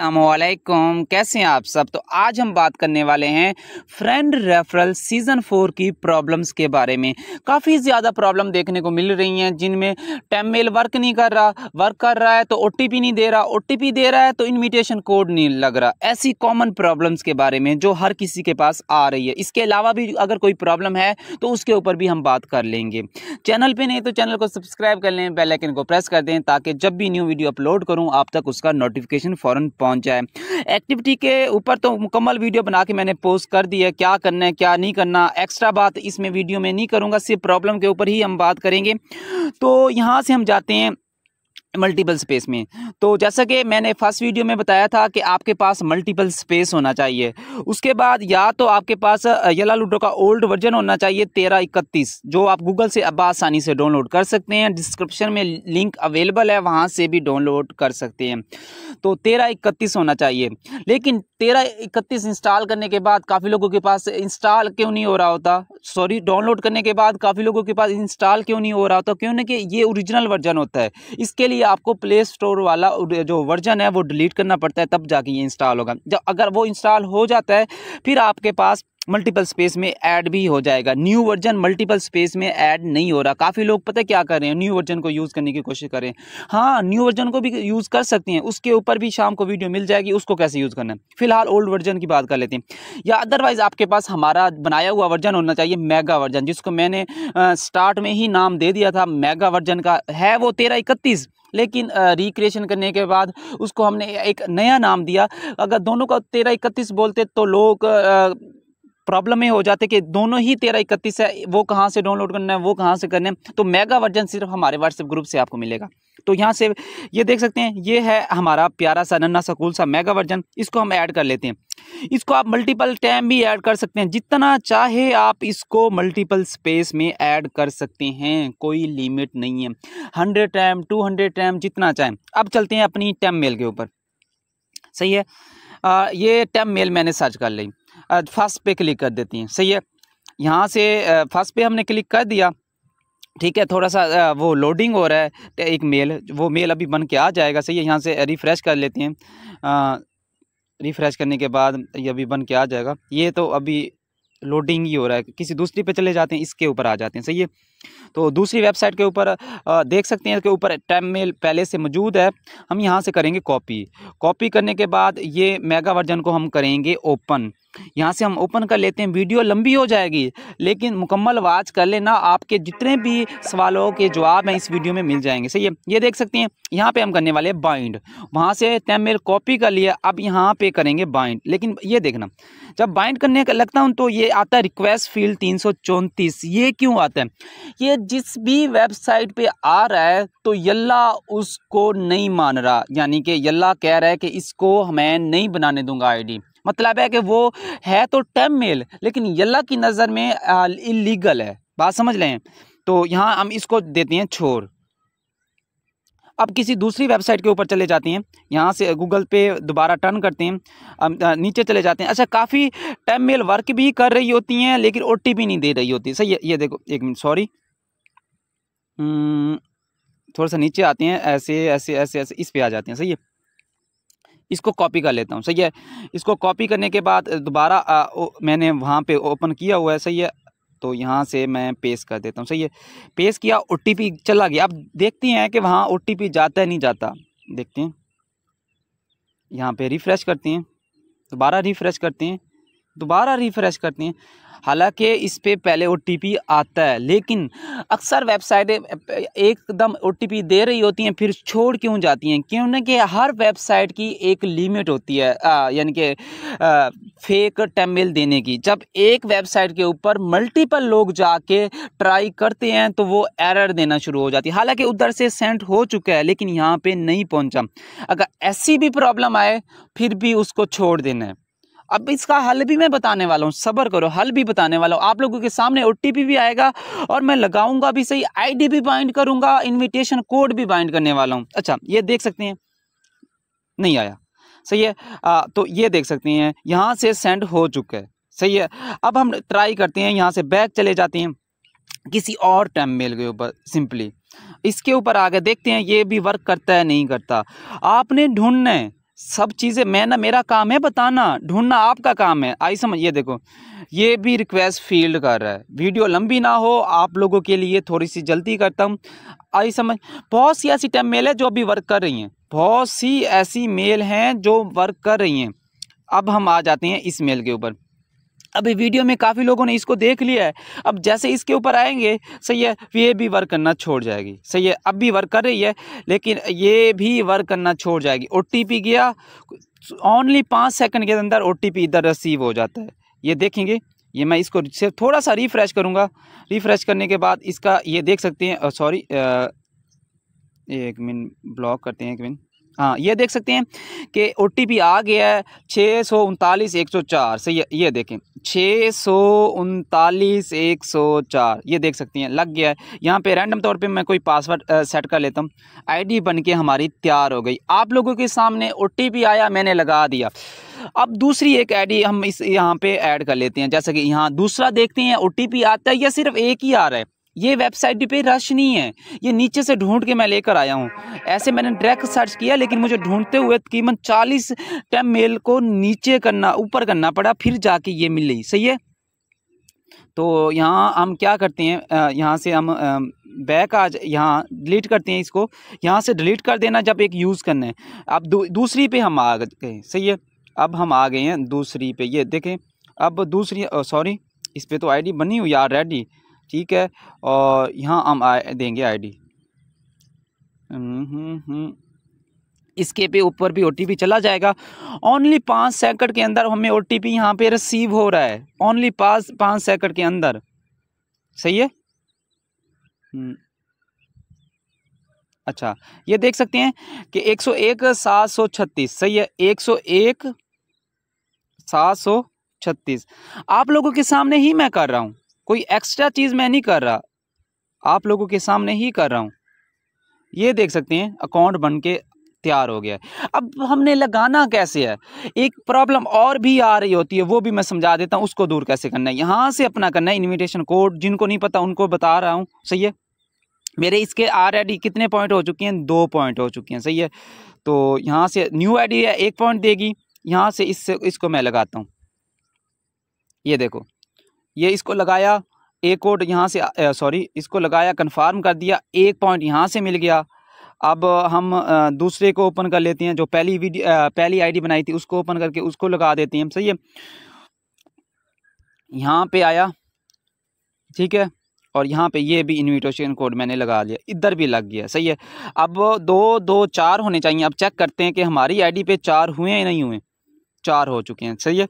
अल्लाम कैसे हैं आप सब तो आज हम बात करने वाले हैं फ्रेंड रेफरल सीज़न फोर की प्रॉब्लम्स के बारे में काफ़ी ज़्यादा प्रॉब्लम देखने को मिल रही हैं जिनमें टेम मेल वर्क नहीं कर रहा वर्क कर रहा है तो ओ नहीं दे रहा ओ दे रहा है तो इनविटेशन कोड नहीं लग रहा ऐसी कॉमन प्रॉब्लम्स के बारे में जो हर किसी के पास आ रही है इसके अलावा भी अगर कोई प्रॉब्लम है तो उसके ऊपर भी हम बात कर लेंगे चैनल पे नहीं तो चैनल को सब्सक्राइब कर लें बेल आइकन को प्रेस कर दें ताकि जब भी न्यू वीडियो अपलोड करूँ आप तक उसका नोटिफिकेशन फ़ौरन पहुँच जाए एक्टिविटी के ऊपर तो मुकम्मल वीडियो बना के मैंने पोस्ट कर दी है क्या करना है क्या नहीं करना एक्स्ट्रा बात इसमें वीडियो में नहीं करूँगा सिर्फ प्रॉब्लम के ऊपर ही हम बात करेंगे तो यहाँ से हम जाते हैं मल्टीपल स्पेस में तो जैसा कि मैंने फर्स्ट वीडियो में बताया था कि आपके पास मल्टीपल स्पेस होना चाहिए उसके बाद या तो आपके पास यला लूडो का ओल्ड वर्जन होना चाहिए तेरह इकतीस जो आप गूगल से अब आसानी से डाउनलोड कर सकते हैं डिस्क्रिप्शन में लिंक अवेलेबल है वहाँ से भी डाउनलोड कर सकते हैं तो तेरह इकतीस होना चाहिए लेकिन तेरह इकतीस इंस्टॉल करने के बाद काफ़ी लोगों के पास इंस्टॉल क्यों नहीं हो रहा होता सॉरी डाउनलोड करने के बाद काफ़ी लोगों के पास इंस्टॉल क्यों नहीं हो रहा होता क्यों कि ये ओरिजिनल वर्जन होता है इसके लिए लिए आपको प्ले स्टोर वाला जो वर्जन है वो डिलीट करना पड़ता है तब जाके ये इंस्टॉल होगा जब अगर वो इंस्टॉल हो जाता है फिर आपके पास मल्टीपल स्पेस में ऐड भी हो जाएगा न्यू वर्जन मल्टीपल स्पेस में ऐड नहीं हो रहा काफ़ी लोग पता क्या कर रहे हैं न्यू वर्जन को यूज़ करने की कोशिश कर रहे हैं हाँ न्यू वर्जन को भी यूज़ कर सकते हैं उसके ऊपर भी शाम को वीडियो मिल जाएगी उसको कैसे यूज़ करना है फिलहाल ओल्ड वर्जन की बात कर लेते हैं या अदरवाइज़ आपके पास हमारा बनाया हुआ वर्जन होना चाहिए मेगा वर्जन जिसको मैंने आ, स्टार्ट में ही नाम दे दिया था मेगा वर्जन का है वो तेरह इकतीस लेकिन रिक्रिएशन करने के बाद उसको हमने एक नया नाम दिया अगर दोनों का तेरह इकतीस बोलते तो लोग प्रॉब्लम ये हो जाते कि दोनों ही तेरह इकतीस है वो कहाँ से डाउनलोड करना है वो कहाँ से करना है तो मेगा वर्जन सिर्फ हमारे व्हाट्सएप ग्रुप से आपको मिलेगा तो यहाँ से ये देख सकते हैं ये है हमारा प्यारा सा नन्ना सकूल सा मेगा वर्जन इसको हम ऐड कर लेते हैं इसको आप मल्टीपल टैम भी ऐड कर सकते हैं जितना चाहे आप इसको मल्टीपल स्पेस में ऐड कर सकते हैं कोई लिमिट नहीं है hundred time two hundred time जितना चाहें अब चलते हैं अपनी टैम मेल के ऊपर सही है आ, ये टैम मेल मैंने सर्च कर ली फर्स्ट पे क्लिक कर देती हैं सही है यहाँ से फर्स्ट पे हमने क्लिक कर दिया ठीक है थोड़ा सा वो लोडिंग हो रहा है तो एक मेल वो मेल अभी बन के आ जाएगा सही है यहाँ से रिफ़्रेश कर लेते हैं रिफ़्रेश करने के बाद ये अभी बन के आ जाएगा ये तो अभी लोडिंग ही हो रहा है किसी दूसरी पे चले जाते हैं इसके ऊपर आ जाते हैं सही है तो दूसरी वेबसाइट के ऊपर देख सकते हैं इसके ऊपर टैम मेल पहले से मौजूद है हम यहाँ से करेंगे कॉपी कॉपी करने के बाद ये मेगा वर्जन को हम करेंगे ओपन यहाँ से हम ओपन कर लेते हैं वीडियो लंबी हो जाएगी लेकिन मुकम्मल वाच कर लेना आपके जितने भी सवालों के जवाब हैं इस वीडियो में मिल जाएंगे सही है ये देख सकते हैं यहाँ पे हम करने वाले बाइंड वहाँ से तैमेर कॉपी कर लिया अब यहाँ पे करेंगे बाइंड लेकिन ये देखना जब बाइंड करने का लगता हूँ तो ये आता है रिक्वेस्ट फील्ड तीन ये क्यों आता है ये जिस भी वेबसाइट पर आ रहा है तो यल्ला उसको नहीं मान रहा यानी कि यल्ला कह रहा है कि इसको मैं नहीं बनाने दूंगा आई मतलब है कि वो है तो टेम मेल लेकिन यल्ला की नज़र में इलीगल है बात समझ लें तो यहाँ हम इसको देते हैं छोर अब किसी दूसरी वेबसाइट के ऊपर चले जाते हैं यहाँ से गूगल पे दोबारा टर्न करते हैं नीचे चले जाते हैं अच्छा काफ़ी टाइम मेल वर्क भी कर रही होती हैं लेकिन ओ नहीं दे रही होती सही ये देखो एक मिनट सॉरी हम्म, थोड़ा सा नीचे आते हैं ऐसे ऐसे ऐसे ऐसे इस पे आ जाते हैं सही है इसको कॉपी कर लेता हूँ सही है इसको कॉपी करने के बाद दोबारा मैंने वहाँ पे ओपन किया हुआ है सही है तो यहाँ से मैं पेश कर देता हूँ सही है पेश किया ओ चला गया अब देखते हैं कि वहाँ ओ जाता है नहीं जाता देखते हैं यहाँ पे रिफ़्रेश करते हैं दोबारा रिफ़्रेश करते हैं दोबारा रिफ्रेश करते हैं हालांकि इस पर पहले ओ आता है लेकिन अक्सर वेबसाइटें एकदम ओ दे रही होती हैं फिर छोड़ क्यों जाती हैं क्योंकि हर वेबसाइट की एक लिमिट होती है यानी कि फेक टेम्बिल देने की जब एक वेबसाइट के ऊपर मल्टीपल लोग जाके ट्राई करते हैं तो वो एरर देना शुरू हो जाती है हालांकि उधर से सेंड हो चुका है लेकिन यहाँ पर नहीं पहुँचा अगर ऐसी भी प्रॉब्लम आए फिर भी उसको छोड़ देना है अब इसका हल भी मैं बताने वाला हूँ सबर करो हल भी बताने वाला हूँ आप लोगों के सामने ओ भी आएगा और मैं लगाऊंगा भी सही आई भी बाइंड करूंगा इन्विटेशन कोड भी बाइंड करने वाला हूँ अच्छा ये देख सकते हैं नहीं आया सही है आ, तो ये देख सकते हैं यहाँ से सेंड हो चुका है सही है अब हम ट्राई करते हैं यहाँ से बैक चले जाते हैं किसी और टाइम मेल के ऊपर सिंपली इसके ऊपर आगे देखते हैं ये भी वर्क करता है नहीं करता आपने ढूंढना है सब चीज़ें मैं ना मेरा काम है बताना ढूंढना आपका काम है आई समझ ये देखो ये भी रिक्वेस्ट फील्ड कर रहा है वीडियो लंबी ना हो आप लोगों के लिए थोड़ी सी जल्दी करता हूँ आई समझ बहुत सी ऐसी टाइम मेल है जो अभी वर्क कर रही हैं बहुत सी ऐसी मेल हैं जो वर्क कर रही हैं अब हम आ जाते हैं इस मेल के ऊपर अभी वीडियो में काफ़ी लोगों ने इसको देख लिया है अब जैसे इसके ऊपर आएंगे सही है ये भी वर्क करना छोड़ जाएगी सही है अब भी वर्क कर रही है लेकिन ये भी वर्क करना छोड़ जाएगी ओ गया ओनली पाँच सेकंड के अंदर ओ इधर रिसीव हो जाता है ये देखेंगे ये मैं इसको सिर्फ थोड़ा सा रिफ़्रेश करूँगा रिफ़्रेश करने के बाद इसका ये देख सकते हैं सॉरी एक मिनट ब्लॉक करते हैं एक मिनट हाँ ये देख सकते हैं कि ओ आ गया है छः सौ उनतालीस एक सौ चार से ये ये देखें छः सौ उनतालीस एक सौ चार ये देख सकते हैं लग गया है यहाँ पे रैंडम तौर पे मैं कोई पासवर्ड सेट कर लेता हूँ आईडी बन के हमारी तैयार हो गई आप लोगों के सामने ओ आया मैंने लगा दिया अब दूसरी एक आईडी हम इस यहाँ पे ऐड कर लेते हैं जैसे कि यहाँ दूसरा देखते हैं ओ आता है या सिर्फ एक ही आ रहा है ये वेबसाइट पे रश नहीं है ये नीचे से ढूंढ के मैं लेकर आया हूँ ऐसे मैंने डायरेक्ट सर्च किया लेकिन मुझे ढूंढते हुए तकरीबन चालीस टेम मेल को नीचे करना ऊपर करना पड़ा फिर जाके ये मिल रही सही है तो यहाँ हम क्या करते हैं यहाँ से हम बैक आज यहाँ डिलीट करते हैं इसको यहाँ से डिलीट कर देना जब एक यूज़ करना है अब दू, दूसरी पर हम आ गए सही है अब हम आ गए हैं दूसरी पे ये देखें अब दूसरी सॉरी इस पर तो आई बनी हुई यार रेडी ठीक है और यहाँ हम आ देंगे आईडी हम्म, हम्म, हम्म। इसके पे ऊपर भी ओटीपी चला जाएगा ओनली पाँच सेकंड के अंदर हमें ओटीपी यहाँ पे रिसीव हो रहा है ओनली पाँच पाँच सेकंड के अंदर सही है अच्छा ये देख सकते हैं कि एक सौ एक सात सौ छत्तीस सही है एक सौ एक सात सौ छत्तीस आप लोगों के सामने ही मैं कर रहा हूँ कोई एक्स्ट्रा चीज़ मैं नहीं कर रहा आप लोगों के सामने ही कर रहा हूँ ये देख सकते हैं अकाउंट बन के तैयार हो गया है अब हमने लगाना कैसे है एक प्रॉब्लम और भी आ रही होती है वो भी मैं समझा देता हूँ उसको दूर कैसे करना है यहाँ से अपना करना है इन्विटेशन कोड जिनको नहीं पता उनको बता रहा हूँ सही है मेरे इसके आर डी कितने पॉइंट हो चुके हैं दो पॉइंट हो चुके हैं सही है तो यहाँ से न्यू आई है एक पॉइंट देगी यहाँ से इससे इसको मैं लगाता हूँ ये देखो ये इसको लगाया एक कोड यहाँ से सॉरी इसको लगाया कन्फर्म कर दिया एक पॉइंट यहाँ से मिल गया अब हम दूसरे को ओपन कर लेते हैं जो पहली वीडियो पहली आईडी बनाई थी उसको ओपन करके उसको लगा देते हैं सही है यहाँ पे आया ठीक है और यहाँ पे ये भी इन्विटेशन कोड मैंने लगा लिया इधर भी लग गया सही है अब दो दो चार होने चाहिए अब चेक करते हैं कि हमारी आईडी पे चार हुए या नहीं हुए चार हो चुके हैं सही है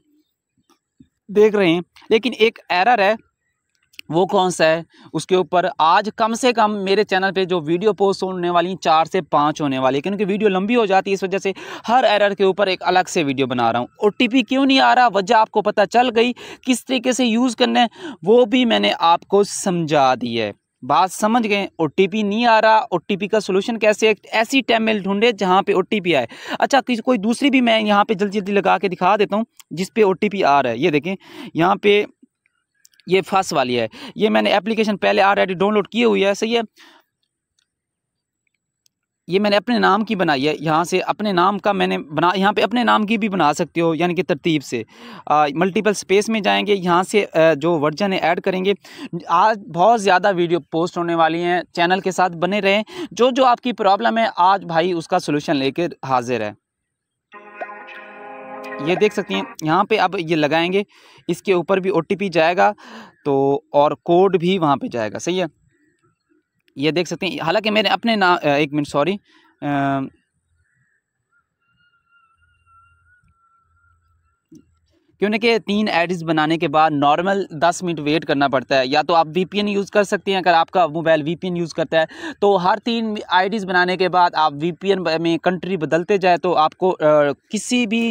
देख रहे हैं लेकिन एक एरर है वो कौन सा है उसके ऊपर आज कम से कम मेरे चैनल पे जो वीडियो पोस्ट होने वाली चार से पाँच होने वाली है क्योंकि वीडियो लंबी हो जाती है इस वजह से हर एरर के ऊपर एक अलग से वीडियो बना रहा हूँ ओ क्यों नहीं आ रहा वजह आपको पता चल गई किस तरीके से यूज़ करना है वो भी मैंने आपको समझा दी है बात समझ गए ओ नहीं आ रहा ओ का सोल्यूशन कैसे एक ऐसी टैमिल ढूंढे जहाँ पे ओ आए अच्छा किसी कोई दूसरी भी मैं यहाँ पे जल्दी जल्दी लगा के दिखा देता हूँ जिस पे ओ आ रहा है ये देखें यहाँ पे ये फर्स्ट वाली है ये मैंने एप्लीकेशन पहले ऑलरेडी डाउनलोड की हुई है सही है ये मैंने अपने नाम की बनाई है यहाँ से अपने नाम का मैंने बना यहाँ पे अपने नाम की भी बना सकते हो यानी कि तरतीब से मल्टीपल स्पेस में जाएंगे यहाँ से आ, जो वर्जन है ऐड करेंगे आज बहुत ज़्यादा वीडियो पोस्ट होने वाली हैं चैनल के साथ बने रहें जो जो आपकी प्रॉब्लम है आज भाई उसका सोल्यूशन लेकर हाजिर है ये देख सकती हैं यहाँ पर अब ये लगाएँगे इसके ऊपर भी ओ जाएगा तो और कोड भी वहाँ पर जाएगा सही है ये देख सकते हैं हालांकि मेरे अपने ना एक मिनट सॉरी क्यों नहीं कि तीन एड्स बनाने के बाद नॉर्मल दस मिनट वेट करना पड़ता है या तो आप वीपीएन यूज़ कर सकते हैं अगर आपका मोबाइल वीपीएन यूज़ करता है तो हर तीन आईडीज़ बनाने के बाद आप वीपीएन में कंट्री बदलते जाए तो आपको आ, किसी भी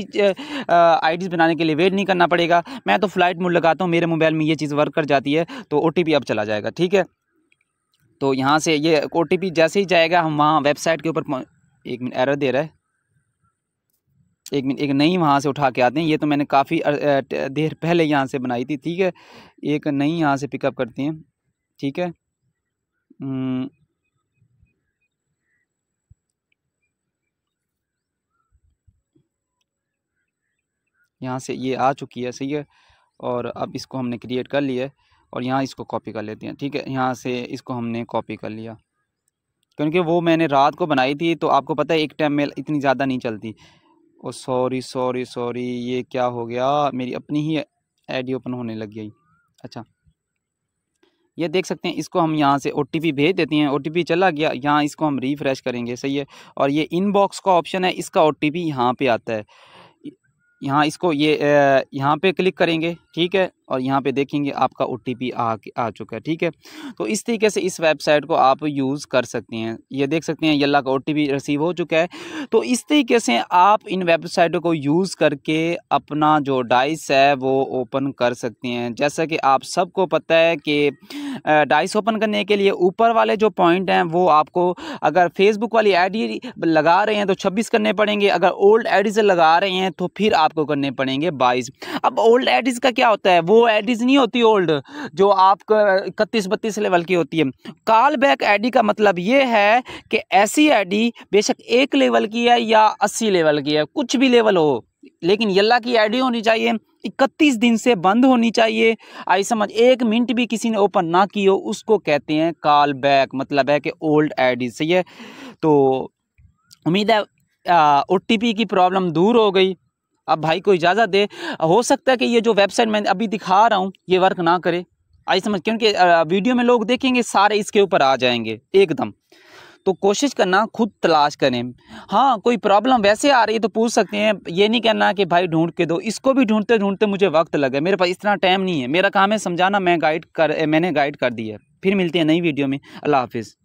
आईडीज़ बनाने के लिए वेट नहीं करना पड़ेगा मैं तो फ़्लाइट मोड लगाता हूँ मेरे मोबाइल में ये चीज़ वर्क कर जाती है तो ओ अब चला जाएगा ठीक है तो यहाँ से ये ओ जैसे ही जाएगा हम वहाँ वेबसाइट के ऊपर एक मिनट एरर दे रहा है एक मिनट एक नई वहाँ से उठा के आते हैं ये तो मैंने काफ़ी देर पहले यहाँ से बनाई थी ठीक है एक नई यहाँ से पिकअप करते हैं ठीक है यहाँ से ये आ चुकी है सही है और अब इसको हमने क्रिएट कर लिया है और यहाँ इसको कॉपी कर लेते हैं ठीक है यहाँ से इसको हमने कॉपी कर लिया क्योंकि वो मैंने रात को बनाई थी तो आपको पता है एक टाइम में इतनी ज़्यादा नहीं चलती ओ सॉरी सॉरी सॉरी ये क्या हो गया मेरी अपनी ही आईडी ओपन होने लग गई अच्छा ये देख सकते हैं इसको हम यहाँ से ओ भेज देते हैं ओ चला गया यहाँ इसको हम रिफ़्रेश करेंगे सही है और ये इनबॉक्स का ऑप्शन है इसका ओ टी पी यहाँ पर आता है यहाँ इसको ये यह, यहाँ पे क्लिक करेंगे ठीक है और यहाँ पे देखेंगे आपका ओ टी आ आ चुका है ठीक है तो इस तरीके से इस वेबसाइट को आप यूज़ कर सकते हैं ये देख सकते हैं यल्ला का ओ रिसीव हो चुका है तो इस तरीके से आप इन वेबसाइटों को यूज़ करके अपना जो डाइस है वो ओपन कर सकते हैं जैसा कि आप सबको पता है कि डाइस ओपन करने के लिए ऊपर वाले जो पॉइंट हैं वो आपको अगर फेसबुक वाली डी लगा रहे हैं तो छब्बीस करने पड़ेंगे अगर ओल्ड आईडी से लगा रहे हैं तो फिर आपको करने पड़ेंगे बाईस अब ओल्ड आईडीज़ का क्या क्या होता है वो एडीज नहीं होती ओल्ड जो आप इकतीस बत्तीस लेवल की होती है कॉल बैक एडी का मतलब ये है कि ऐसी एडी बेशक एक लेवल की है या अस्सी लेवल की है कुछ भी लेवल हो लेकिन यल्ला की आईडी होनी चाहिए इकतीस दिन से बंद होनी चाहिए आई समझ एक मिनट भी किसी ने ओपन ना की हो उसको कहते हैं कॉल बैक मतलब है कि ओल्ड आईडी सही है तो उम्मीद है ओ की प्रॉब्लम दूर हो गई आप भाई को इजाज़त दे हो सकता है कि ये जो वेबसाइट मैं अभी दिखा रहा हूँ ये वर्क ना करे आई समझ क्योंकि वीडियो में लोग देखेंगे सारे इसके ऊपर आ जाएंगे एकदम तो कोशिश करना खुद तलाश करें हाँ कोई प्रॉब्लम वैसे आ रही है तो पूछ सकते हैं ये नहीं कहना कि भाई ढूंढ के दो इसको भी ढूंढते ढूंढते मुझे वक्त लगे मेरे पास इतना टाइम नहीं है मेरा काम है समझाना मैं गाइड कर मैंने गाइड कर दिया फिर मिलते हैं नई वीडियो में अल्लाह हाफिज़